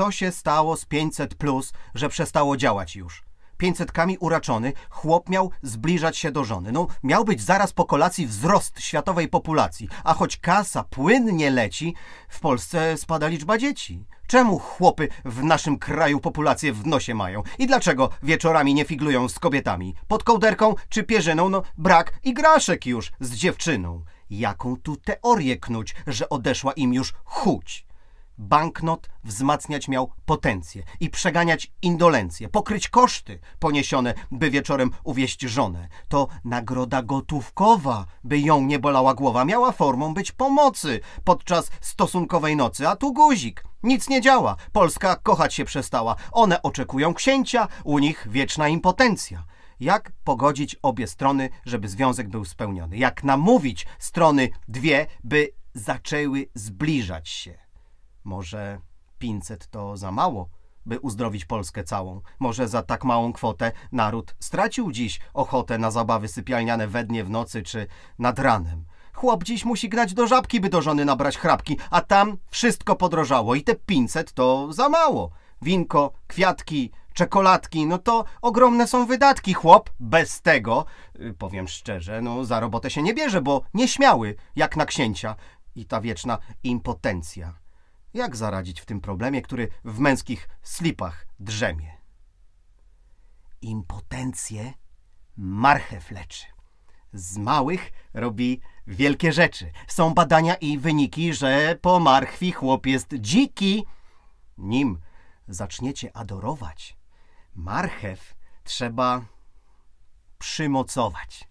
Co się stało z 500, plus, że przestało działać już? 500kami uraczony, chłop miał zbliżać się do żony. No, miał być zaraz po kolacji wzrost światowej populacji, a choć kasa płynnie leci, w Polsce spada liczba dzieci. Czemu chłopy w naszym kraju populację w nosie mają? I dlaczego wieczorami nie figlują z kobietami? Pod kołderką czy pierzyną? No, brak i graszek już z dziewczyną. Jaką tu teorię knuć, że odeszła im już chuć? banknot wzmacniać miał potencję i przeganiać indolencję, pokryć koszty poniesione, by wieczorem uwieść żonę. To nagroda gotówkowa, by ją nie bolała głowa, miała formą być pomocy podczas stosunkowej nocy, a tu guzik. Nic nie działa. Polska kochać się przestała. One oczekują księcia, u nich wieczna impotencja jak pogodzić obie strony, żeby związek był spełniony, jak namówić strony dwie, by zaczęły zbliżać się. Może 500 to za mało, by uzdrowić Polskę całą. Może za tak małą kwotę naród stracił dziś ochotę na zabawy sypialniane we dnie w nocy czy nad ranem. Chłop dziś musi grać do żabki, by do żony nabrać chrapki, a tam wszystko podrożało i te 500 to za mało. Winko, kwiatki, czekoladki, no to ogromne są wydatki, chłop. Bez tego, y, powiem szczerze, no za robotę się nie bierze, bo nieśmiały, jak na księcia. I ta wieczna impotencja. Jak zaradzić w tym problemie, który w męskich slipach drzemie? Impotencję marchew leczy. Z małych robi wielkie rzeczy. Są badania i wyniki, że po marchwi chłop jest dziki. Nim zaczniecie adorować, marchew trzeba przymocować.